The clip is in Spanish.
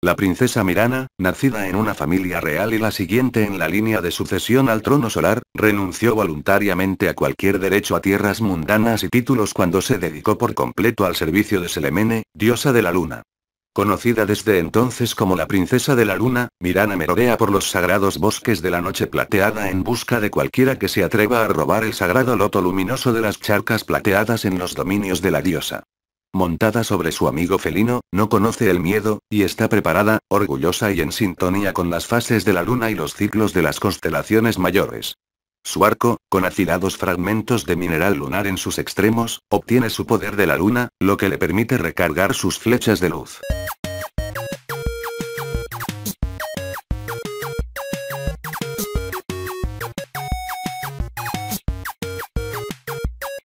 La princesa Mirana, nacida en una familia real y la siguiente en la línea de sucesión al trono solar, renunció voluntariamente a cualquier derecho a tierras mundanas y títulos cuando se dedicó por completo al servicio de Selemene, diosa de la luna. Conocida desde entonces como la princesa de la luna, Mirana merodea por los sagrados bosques de la noche plateada en busca de cualquiera que se atreva a robar el sagrado loto luminoso de las charcas plateadas en los dominios de la diosa. Montada sobre su amigo felino, no conoce el miedo, y está preparada, orgullosa y en sintonía con las fases de la luna y los ciclos de las constelaciones mayores. Su arco, con afilados fragmentos de mineral lunar en sus extremos, obtiene su poder de la luna, lo que le permite recargar sus flechas de luz.